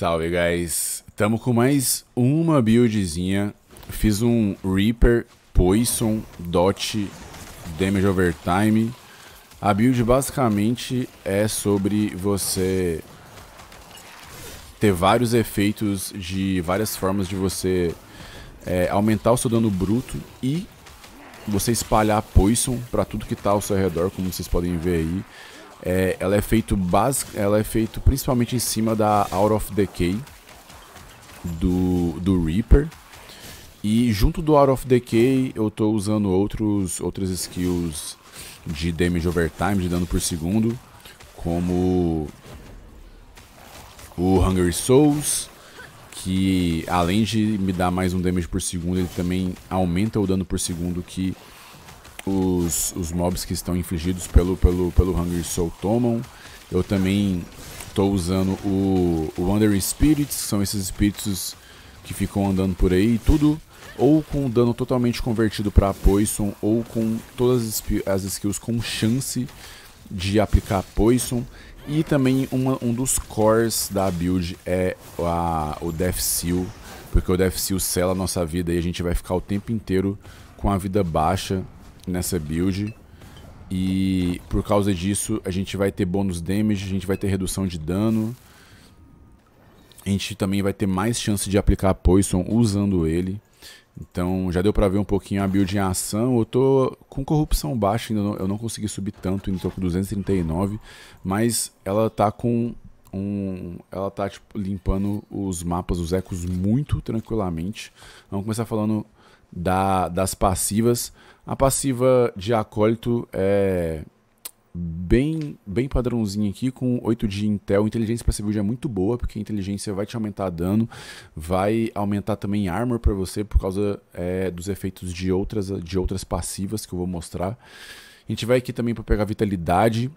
Salve, guys. Tamo com mais uma buildzinha. Fiz um Reaper, Poison, Dot, Damage Overtime. A build basicamente é sobre você ter vários efeitos de várias formas de você é, aumentar o seu dano bruto e você espalhar Poison para tudo que tá ao seu redor, como vocês podem ver aí. É, ela é feito basic, ela é feito principalmente em cima da Out of Decay do, do Reaper. E junto do Out of Decay eu estou usando outros outras skills de damage over time, de dano por segundo, como o Hungry Souls, que além de me dar mais um damage por segundo, ele também aumenta o dano por segundo que os, os mobs que estão infligidos pelo, pelo, pelo Hunger Soul tomam. Eu também estou usando o, o Wandering Spirits, que são esses espíritos que ficam andando por aí, tudo ou com dano totalmente convertido para Poison, ou com todas as skills com chance de aplicar Poison. E também uma, um dos cores da build é a, o Death Seal, porque o Death Seal sela a nossa vida e a gente vai ficar o tempo inteiro com a vida baixa nessa build. E por causa disso, a gente vai ter bônus damage, a gente vai ter redução de dano. A gente também vai ter mais chance de aplicar poison usando ele. Então já deu pra ver um pouquinho a build em ação. Eu tô com corrupção baixa, ainda não, eu não consegui subir tanto, ainda então tô com 239. Mas ela tá com um, ela tá tipo, limpando os mapas, os ecos muito tranquilamente. Vamos começar falando da, das passivas. A passiva de acólito é bem, bem padrãozinho aqui, com 8 de Intel. Inteligência para civil já é muito boa, porque a inteligência vai te aumentar dano, vai aumentar também armor para você por causa é, dos efeitos de outras, de outras passivas que eu vou mostrar. A gente vai aqui também para pegar vitalidade,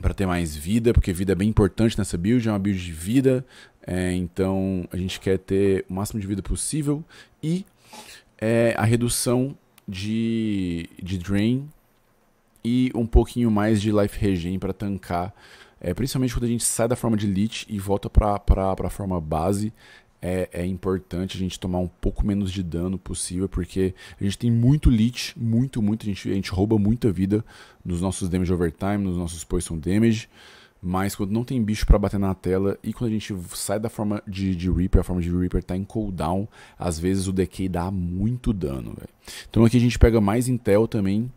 para ter mais vida, porque vida é bem importante nessa build, é uma build de vida, é, então a gente quer ter o máximo de vida possível e é, a redução de, de Drain e um pouquinho mais de Life Regen para tancar. É, principalmente quando a gente sai da forma de Lich e volta para a forma base, é, é, importante a gente tomar um pouco menos de dano possível, porque a gente tem muito Lich, muito, muito, a gente, a gente rouba muita vida nos nossos damage overtime, nos nossos poison damage. Mas quando não tem bicho para bater na tela e quando a gente sai da forma de, de Reaper, a forma de Reaper tá em cooldown, às vezes o Decay dá muito dano, velho. Então aqui a gente pega mais Intel também.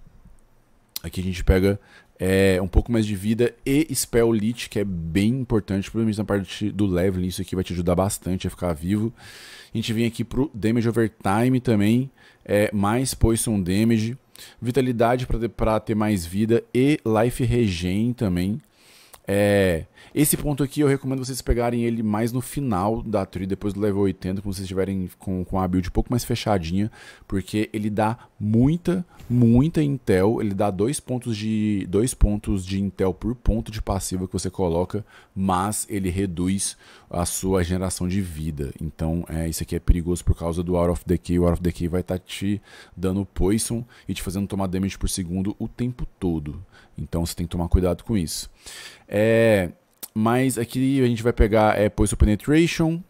Aqui a gente pega é, um pouco mais de vida e Spell Lit que é bem importante, principalmente na parte do leveling, isso aqui vai te ajudar bastante a ficar vivo. A gente vem aqui pro Damage Overtime também, é, mais Poison Damage, Vitalidade para ter mais vida e Life Regen também. 哎。Esse ponto aqui eu recomendo vocês pegarem ele mais no final da trilha, depois do level 80, quando vocês estiverem com, com a build um pouco mais fechadinha, porque ele dá muita, muita intel, ele dá dois pontos de dois pontos de intel por ponto de passiva que você coloca, mas ele reduz a sua geração de vida. Então, é, isso aqui é perigoso por causa do Out of Decay. O Out of Decay vai estar tá te dando poison e te fazendo tomar damage por segundo o tempo todo. Então, você tem que tomar cuidado com isso. É, mas aqui a gente vai pegar é, Poison Penetration.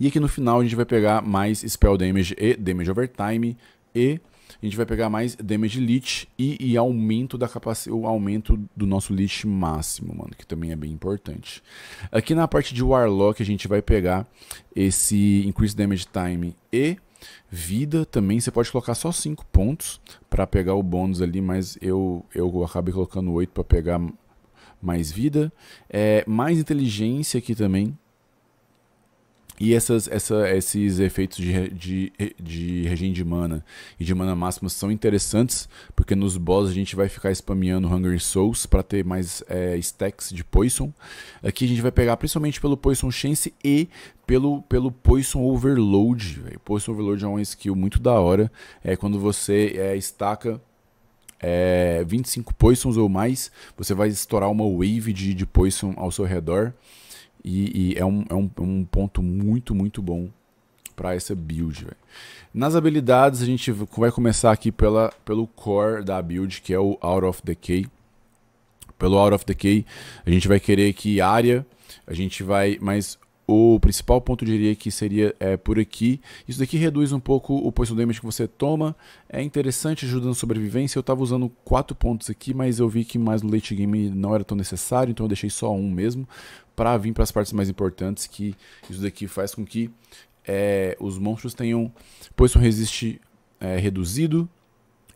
E aqui no final a gente vai pegar mais Spell Damage e Damage Overtime. E a gente vai pegar mais Damage Leech e, e aumento da o aumento do nosso Leech máximo, mano, que também é bem importante. Aqui na parte de Warlock a gente vai pegar esse Increase Damage Time e Vida também, você pode colocar só 5 pontos para pegar o bônus ali, mas eu, eu acabei colocando 8 para pegar mais vida, é, mais inteligência aqui também. E essas, essa, esses efeitos de, de, de regen de mana e de mana máxima são interessantes, porque nos boss a gente vai ficar spameando Hunger Souls para ter mais é, stacks de Poison. Aqui a gente vai pegar principalmente pelo Poison Chance e pelo, pelo Poison Overload. Véio. Poison Overload é uma skill muito da hora, é quando você é, estaca é, 25 poisons ou mais, você vai estourar uma wave de, de Poisson ao seu redor. E, e é, um, é um, um ponto muito, muito bom para essa build. Véio. Nas habilidades, a gente vai começar aqui pela, pelo core da build, que é o Out of Decay. Pelo Out of Decay, a gente vai querer que área, a gente vai... Mas o principal ponto eu diria que seria é, por aqui. Isso daqui reduz um pouco o poison damage que você toma. É interessante ajudando a sobrevivência. Eu estava usando 4 pontos aqui, mas eu vi que mais no late game não era tão necessário, então eu deixei só um mesmo. Para vir para as partes mais importantes, que isso daqui faz com que é, os monstros tenham poison resist é, reduzido.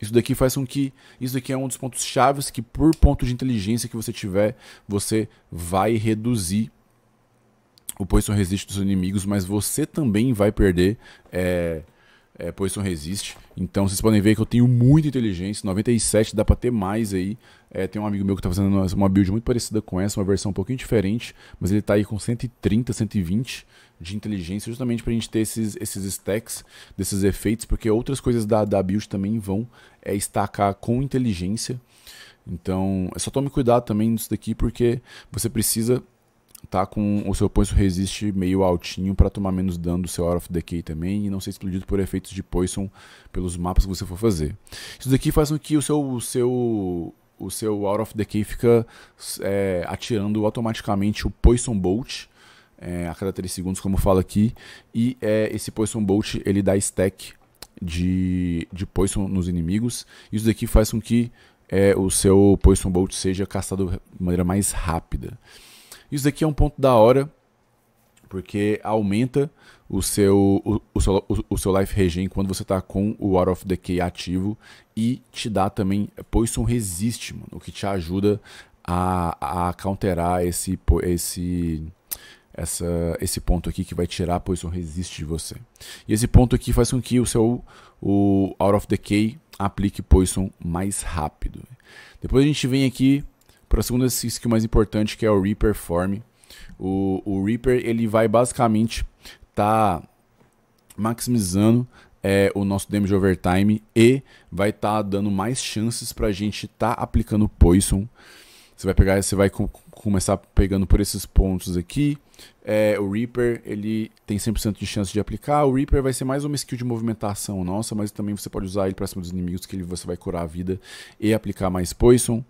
Isso daqui faz com que. Isso daqui é um dos pontos chaves que, por ponto de inteligência que você tiver, você vai reduzir o Poison resiste dos inimigos, mas você também vai perder é, é, Poison Resist. Então vocês podem ver que eu tenho muita inteligência, 97 dá pra ter mais aí. É, tem um amigo meu que tá fazendo uma build muito parecida com essa, uma versão um pouquinho diferente, mas ele tá aí com 130, 120 de inteligência, justamente pra gente ter esses, esses stacks, desses efeitos, porque outras coisas da, da build também vão é, estacar com inteligência. Então, é só tome cuidado também nisso daqui, porque você precisa tá com o seu Poison Resist meio altinho para tomar menos dano do seu Hour of Decay também e não ser explodido por efeitos de Poison pelos mapas que você for fazer. Isso daqui faz com que o seu, o seu, o seu Hour of Decay fica é, atirando automaticamente o Poison Bolt é, a cada 3 segundos, como fala aqui, e é, esse Poison Bolt ele dá stack de, de Poison nos inimigos. Isso daqui faz com que é, o seu Poison Bolt seja castado de maneira mais rápida. Isso daqui é um ponto da hora, porque aumenta o seu, o, o seu, o, o, seu life regen quando você está com o Out of Decay ativo e te dá também Poison é Resist, mano, o que te ajuda a, a counterar esse, esse, essa, esse ponto aqui que vai tirar Poison é Resist de você. E esse ponto aqui faz com que o seu o Out of Decay aplique Poison mais rápido. Depois a gente vem aqui para o segundo skill que o mais importante, que é o Form O, o Reaper, ele vai basicamente tá maximizando é, o nosso damage overtime e vai estar tá dando mais chances para a gente estar tá aplicando Poison você vai pegar, você vai com, começar pegando por esses pontos aqui. É, o Reaper, ele tem 100% de chance de aplicar. O Reaper vai ser mais uma skill de movimentação nossa, mas também você pode usar ele para cima dos inimigos, que ele, você vai curar a vida e aplicar mais Poison.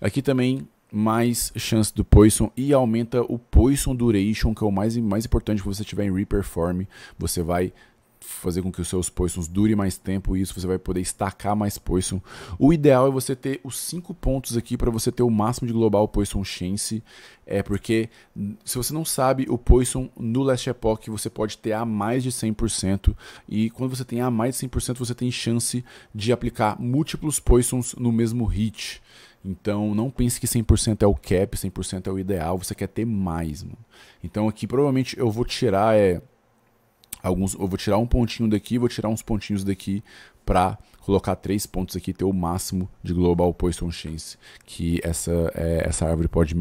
Aqui também mais chance do Poison e aumenta o Poison Duration, que é o mais, mais importante quando você tiver em Reaper Form. Você vai fazer com que os seus poisons dure mais tempo e isso você vai poder estacar mais poisson. O ideal é você ter os 5 pontos aqui para você ter o máximo de global poisson chance, é porque se você não sabe, o poisson no Last Epoch você pode ter a mais de 100% e quando você tem a mais de 100% você tem chance de aplicar múltiplos poisons no mesmo hit. Então não pense que 100% é o cap, 100% é o ideal, você quer ter mais, mano. Então aqui provavelmente eu vou tirar é alguns, eu vou tirar um pontinho daqui, vou tirar uns pontinhos daqui para colocar três pontos aqui, ter o máximo de global poison chance que essa, é, essa árvore pode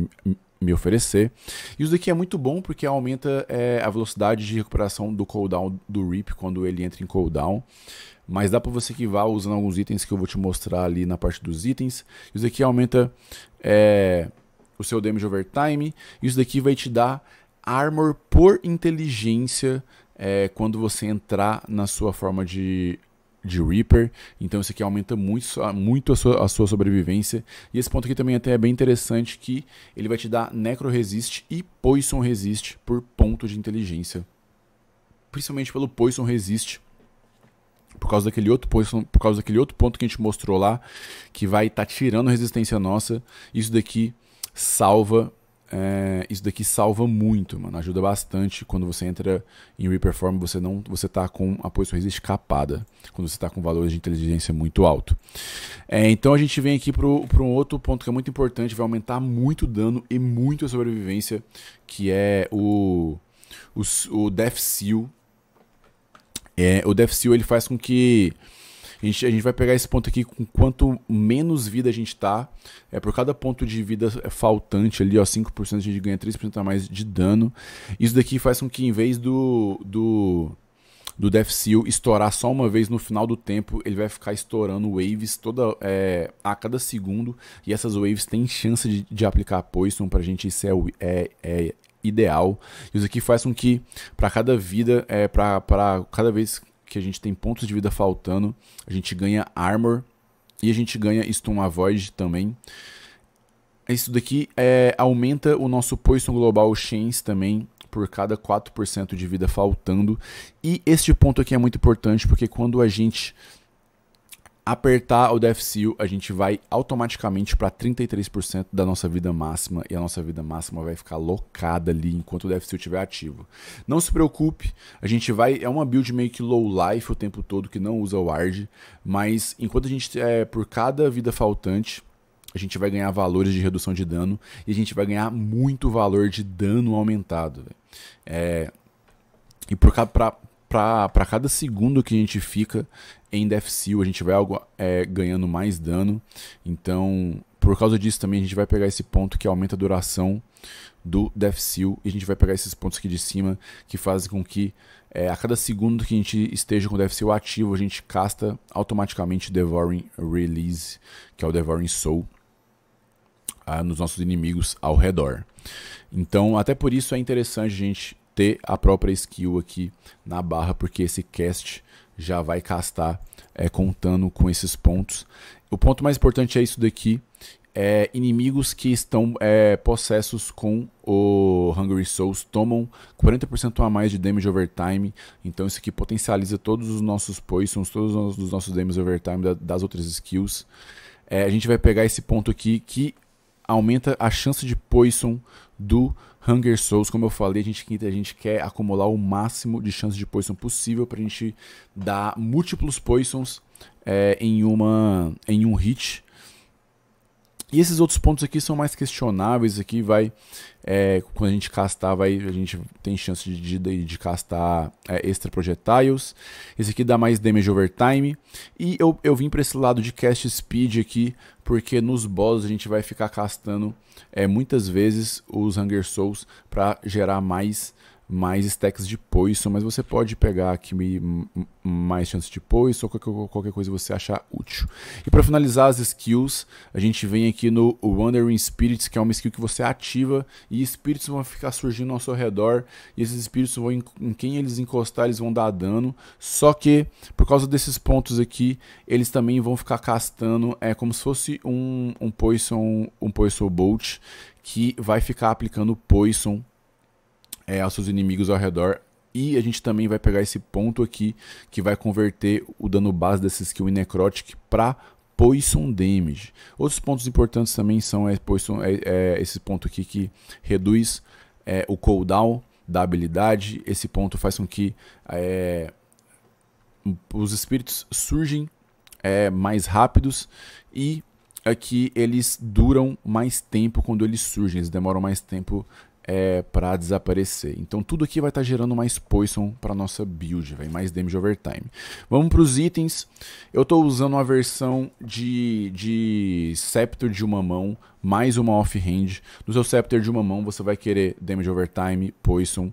me oferecer. E isso daqui é muito bom porque aumenta é, a velocidade de recuperação do cooldown do rip quando ele entra em cooldown. Mas dá para você que vá usando alguns itens que eu vou te mostrar ali na parte dos itens. Isso daqui aumenta é, o seu damage over time. Isso daqui vai te dar armor por inteligência é, quando você entrar na sua forma de, de Reaper. Então isso aqui aumenta muito, muito a, sua, a sua sobrevivência. E esse ponto aqui também até é bem interessante que ele vai te dar Necro Resist e Poison Resist por ponto de inteligência. Principalmente pelo Poison Resist, por causa daquele outro por causa daquele outro ponto que a gente mostrou lá, que vai estar tá tirando resistência nossa. Isso daqui salva é, isso daqui salva muito, mano. Ajuda bastante quando você entra em Reperform, você não você tá com a posição escapada quando você tá com valores de inteligência muito alto. É, então a gente vem aqui para um outro ponto que é muito importante, vai aumentar muito dano e muito a sobrevivência, que é o, o, o Death Seal. É, o Death Seal ele faz com que a gente, a gente vai pegar esse ponto aqui com quanto menos vida a gente tá. É, por cada ponto de vida faltante ali, ó, 5% a gente ganha 3% a mais de dano. Isso daqui faz com que em vez do, do do Death Seal estourar só uma vez no final do tempo, ele vai ficar estourando waves toda, é, a cada segundo, e essas waves têm chance de, de aplicar poison, pra gente isso é, é, é ideal. Isso aqui faz com que para cada vida, é, para cada vez que a gente tem pontos de vida faltando, a gente ganha armor e a gente ganha stun avoid também. Isso daqui é, aumenta o nosso poison global chance também por cada 4% de vida faltando. E este ponto aqui é muito importante porque quando a gente apertar o Death Seal, a gente vai automaticamente para 33% da nossa vida máxima e a nossa vida máxima vai ficar locada ali enquanto o Death Seal estiver ativo. Não se preocupe, a gente vai. É uma build meio que low life o tempo todo que não usa ward, mas enquanto a gente é por cada vida faltante a gente vai ganhar valores de redução de dano e a gente vai ganhar muito valor de dano aumentado. É, e por, pra, para cada segundo que a gente fica em Death Seal, a gente vai algo, é, ganhando mais dano. Então, por causa disso também, a gente vai pegar esse ponto que aumenta a duração do Death Seal. E a gente vai pegar esses pontos aqui de cima que fazem com que é, a cada segundo que a gente esteja com o Death Seal ativo, a gente casta automaticamente Devouring Release, que é o Devouring Soul, ah, nos nossos inimigos ao redor. Então, até por isso é interessante a gente ter a própria skill aqui na barra, porque esse cast já vai castar é, contando com esses pontos. O ponto mais importante é isso daqui, é, inimigos que estão é, possessos com o Hungry Souls tomam 40% a mais de damage overtime. Então isso aqui potencializa todos os nossos poisons, todos os nossos damage overtime da, das outras skills. É, a gente vai pegar esse ponto aqui que aumenta a chance de poison do Hunger Souls, como eu falei, a gente, a gente quer acumular o máximo de chances de poison possível para a gente dar múltiplos poisons é, em, uma, em um hit e esses outros pontos aqui são mais questionáveis. Aqui vai, é, quando a gente castar, vai, a gente tem chance de, de, de castar é, extra projectiles. Esse aqui dá mais damage over time. E eu, eu vim para esse lado de cast speed aqui, porque nos bosses a gente vai ficar castando é, muitas vezes os Hunger Souls para gerar mais mais stacks de Poison, mas você pode pegar aqui mais chances de Poison ou qualquer coisa que você achar útil. E para finalizar as skills, a gente vem aqui no Wandering Spirits, que é uma skill que você ativa e espíritos vão ficar surgindo ao seu redor e esses espíritos vão, em quem eles encostar, eles vão dar dano. Só que, por causa desses pontos aqui, eles também vão ficar castando, é como se fosse um, um Poison, um Poison Bolt, que vai ficar aplicando Poison é, aos seus inimigos ao redor. E a gente também vai pegar esse ponto aqui, que vai converter o dano base dessa skill em Necrotic para Poison Damage. Outros pontos importantes também são é, poison, é, é, esse ponto aqui que reduz é, o cooldown da habilidade. Esse ponto faz com que é, os espíritos surgem é, mais rápidos e aqui eles duram mais tempo quando eles surgem, eles demoram mais tempo é, para desaparecer. Então tudo aqui vai estar tá gerando mais Poison para nossa build, véio, mais damage over time. Vamos para os itens. Eu estou usando a versão de, de Scepter de uma mão, mais uma offhand. No seu Scepter de uma mão você vai querer damage over time, Poison,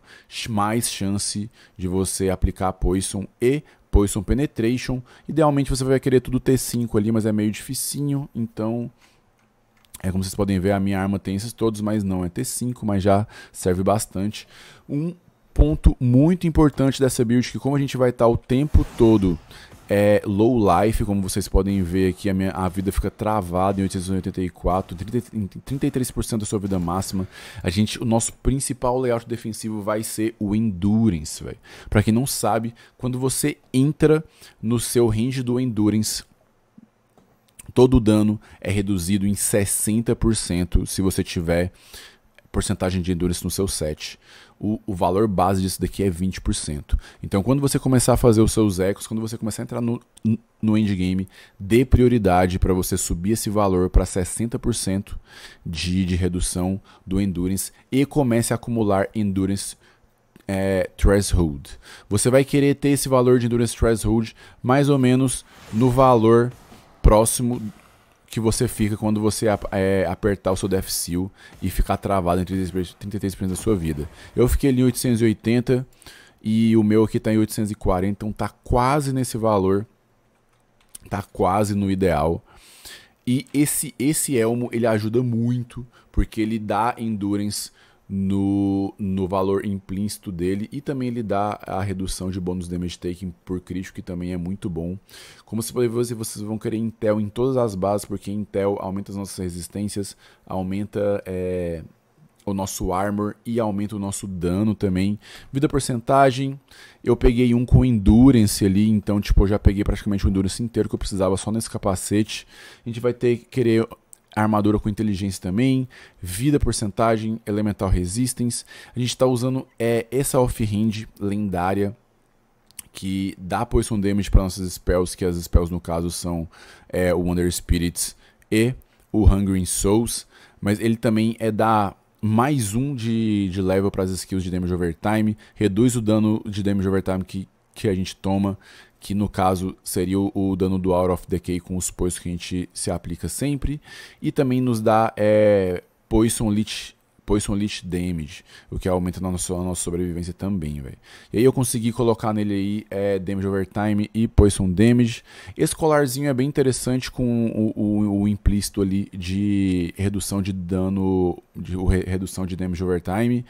mais chance de você aplicar Poison e Poison Penetration. Idealmente você vai querer tudo T5 ali, mas é meio dificinho, então é como vocês podem ver, a minha arma tem esses todos, mas não é T5, mas já serve bastante. Um ponto muito importante dessa build, que como a gente vai estar tá o tempo todo é low life, como vocês podem ver aqui, a, minha, a vida fica travada em 884, 30, 33% da sua vida máxima. A gente, o nosso principal layout defensivo vai ser o Endurance, velho. Para quem não sabe, quando você entra no seu range do Endurance, Todo o dano é reduzido em 60% se você tiver porcentagem de endurance no seu set. O, o, valor base disso daqui é 20%. Então, quando você começar a fazer os seus ecos, quando você começar a entrar no, no endgame, dê prioridade para você subir esse valor para 60% de, de redução do endurance e comece a acumular endurance é, threshold. Você vai querer ter esse valor de endurance threshold mais ou menos no valor próximo que você fica quando você é, apertar o seu def Seal e ficar travado em 33%, da sua vida. Eu fiquei ali em 880 e o meu aqui está em 840, então tá quase nesse valor, tá quase no ideal. E esse esse elmo ele ajuda muito porque ele dá endurance no, no valor implícito dele e também ele dá a redução de bônus damage taking por crítico, que também é muito bom. Como você pode ver, vocês vão querer Intel em todas as bases, porque Intel aumenta as nossas resistências, aumenta é, o nosso armor e aumenta o nosso dano também. Vida porcentagem, eu peguei um com endurance ali, então tipo, eu já peguei praticamente o endurance inteiro que eu precisava só nesse capacete. A gente vai ter que querer armadura com inteligência também, vida porcentagem, elemental resistance. A gente está usando é, essa off-hand lendária que dá poison damage para nossas spells, que as spells no caso são é, o Wonder Spirits e o Hungering Souls, mas ele também é da mais um de, de level para as skills de damage overtime, reduz o dano de damage overtime que, que a gente toma que no caso seria o dano do Hour of Decay com os pois que a gente se aplica sempre, e também nos dá é, Poison Lich Poison Leech Damage, o que aumenta a nossa, a nossa sobrevivência também, velho. E aí eu consegui colocar nele aí é, Damage Time e Poison Damage. Esse colarzinho é bem interessante com o, o, o implícito ali de redução de dano, de re, redução de Damage Over Time.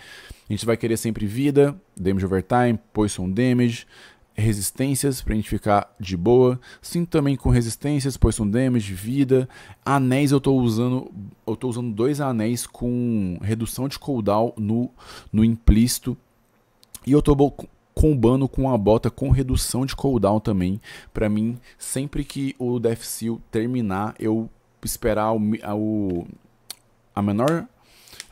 A gente vai querer sempre vida, Damage Over Time, Poison Damage, resistências para ficar de boa. Cinco também com resistências, poison damage, vida. Anéis eu estou usando. Eu tô usando dois anéis com redução de cooldown no, no implícito. E eu estou combando com a bota com redução de cooldown também. Para mim, sempre que o Death Seal terminar, eu esperar o, o a menor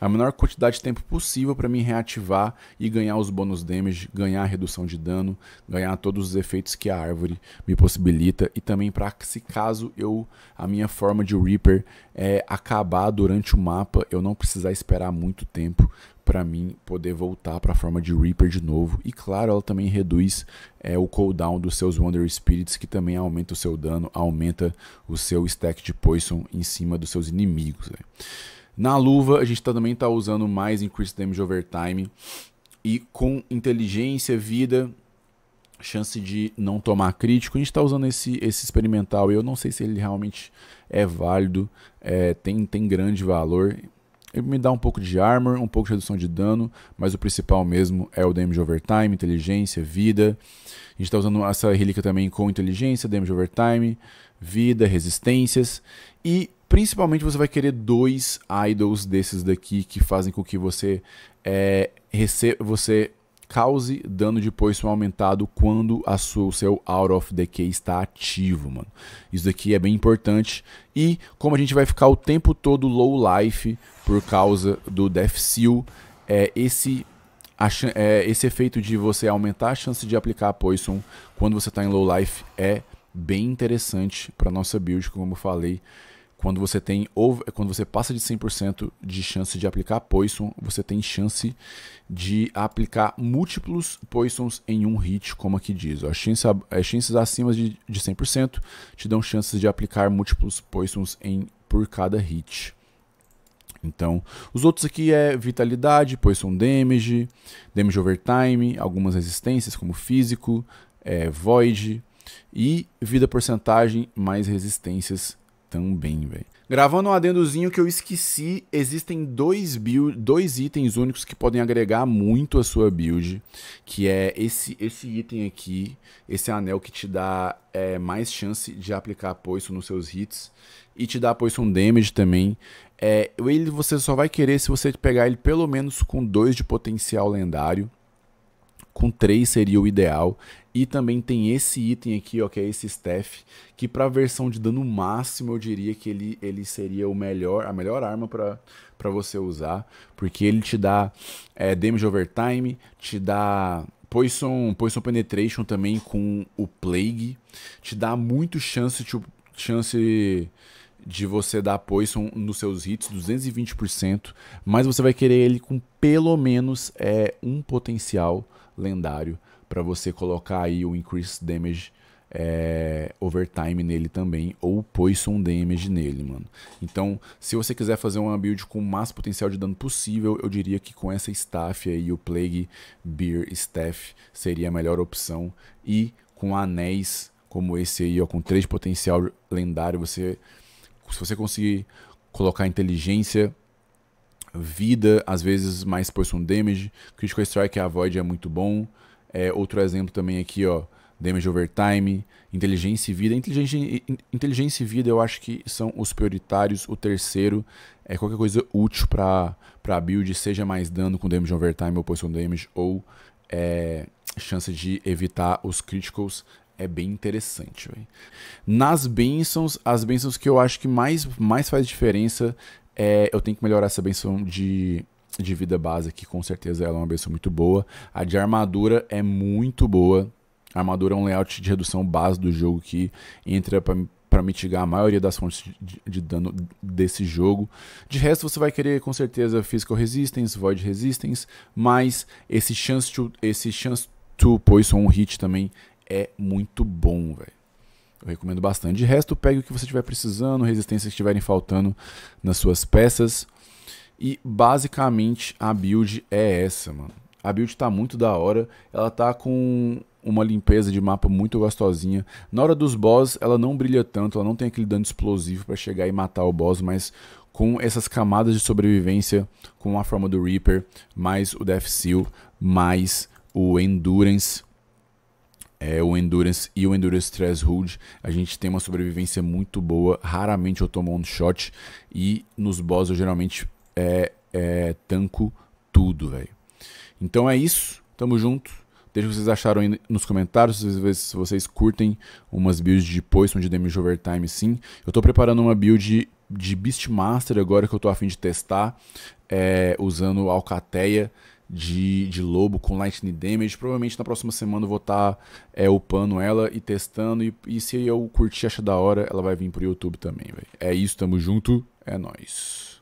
a menor quantidade de tempo possível para mim reativar e ganhar os bônus damage, ganhar a redução de dano, ganhar todos os efeitos que a árvore me possibilita e também para se caso eu a minha forma de Reaper é acabar durante o mapa, eu não precisar esperar muito tempo para mim poder voltar para a forma de Reaper de novo. E claro, ela também reduz é, o cooldown dos seus Wonder Spirits, que também aumenta o seu dano, aumenta o seu stack de Poison em cima dos seus inimigos. Né. Na luva, a gente tá, também está usando mais Increase Damage Over Time. E com inteligência, vida, chance de não tomar crítico. A gente está usando esse, esse experimental. Eu não sei se ele realmente é válido, é, tem, tem grande valor. Ele me dá um pouco de armor, um pouco de redução de dano, mas o principal mesmo é o damage over time, inteligência, vida. A gente está usando essa relíquia também com inteligência, damage over time, vida, resistências. E Principalmente você vai querer dois idols desses daqui que fazem com que você é, você cause dano de poison aumentado quando a sua, o seu Out of Decay está ativo, mano. Isso daqui é bem importante. E como a gente vai ficar o tempo todo low life por causa do Death Seal, é, esse, a, é, esse efeito de você aumentar a chance de aplicar poison quando você está em low life é bem interessante para nossa build, como eu falei. Quando você tem ou quando você passa de 100% de chance de aplicar Poison, você tem chance de aplicar múltiplos Poisons em um hit, como aqui diz. As chances, as chances acima de, de 100% te dão chances de aplicar múltiplos Poisons em, por cada hit. Então, os outros aqui é vitalidade, poison damage, damage over time, algumas resistências como físico, é, void e vida porcentagem mais resistências também, velho. Gravando um adendozinho que eu esqueci, existem dois, build, dois itens únicos que podem agregar muito a sua build, que é esse, esse item aqui, esse anel que te dá é, mais chance de aplicar poison nos seus hits e te dá poison damage também. É, ele você só vai querer se você pegar ele pelo menos com dois de potencial lendário com 3 seria o ideal. E também tem esse item aqui, ó, que é esse staff, que para a versão de dano máximo eu diria que ele, ele seria o melhor, a melhor arma para você usar, porque ele te dá é, damage overtime, te dá poison, poison penetration também com o plague, te dá muito chance de, tipo, chance de você dar poison nos seus hits, 220%, mas você vai querer ele com pelo menos é, um potencial lendário para você colocar aí o Increase Damage é, Overtime nele também, ou Poison Damage nele, mano. Então, se você quiser fazer uma build com o máximo potencial de dano possível, eu diria que com essa staff aí, o Plague Beer Staff seria a melhor opção. E com anéis como esse aí, ó, com 3 potencial lendário, você... Se você conseguir colocar inteligência vida, às vezes mais poison damage. Critical Strike a Void é muito bom. É, outro exemplo também aqui, ó, damage over time, inteligência e vida. Inteligência, inteligência e vida eu acho que são os prioritários. O terceiro é qualquer coisa útil para a build, seja mais dano com damage over time ou poison damage, ou é, chance de evitar os criticals é bem interessante. Véio. Nas bênçãos, as bênçãos que eu acho que mais, mais faz diferença é, eu tenho que melhorar essa benção de, de vida base, que com certeza ela é uma benção muito boa. A de armadura é muito boa. A armadura é um layout de redução base do jogo que entra para mitigar a maioria das fontes de, de, dano desse jogo. De resto, você vai querer com certeza Physical Resistance, Void Resistance, mas esse Chance to, esse chance to Poison Hit também é muito bom, velho. Eu recomendo bastante. De resto, pegue o que você estiver precisando, resistências que estiverem faltando nas suas peças. E basicamente a build é essa, mano. A build tá muito da hora. Ela tá com uma limpeza de mapa muito gostosinha. Na hora dos boss, ela não brilha tanto, ela não tem aquele dano explosivo para chegar e matar o boss, mas com essas camadas de sobrevivência, com a forma do Reaper, mais o Death Seal, mais o Endurance, é, o Endurance e o Endurance Threshold, a gente tem uma sobrevivência muito boa, raramente eu tomo um shot e nos boss eu geralmente é, é tanco tudo, velho. Então é isso, tamo junto. Deixa o que vocês acharam aí nos comentários, se vocês curtem umas builds de Poison de Damage Overtime, sim. Eu tô preparando uma build de Beastmaster agora que eu tô afim de testar, é, usando Alcateia de, de Lobo com Lightning Damage. Provavelmente na próxima semana eu vou estar tá, é, upando ela e testando. E, e se eu curtir, achar da hora, ela vai vir pro YouTube também, velho. É isso, tamo junto, é nóis.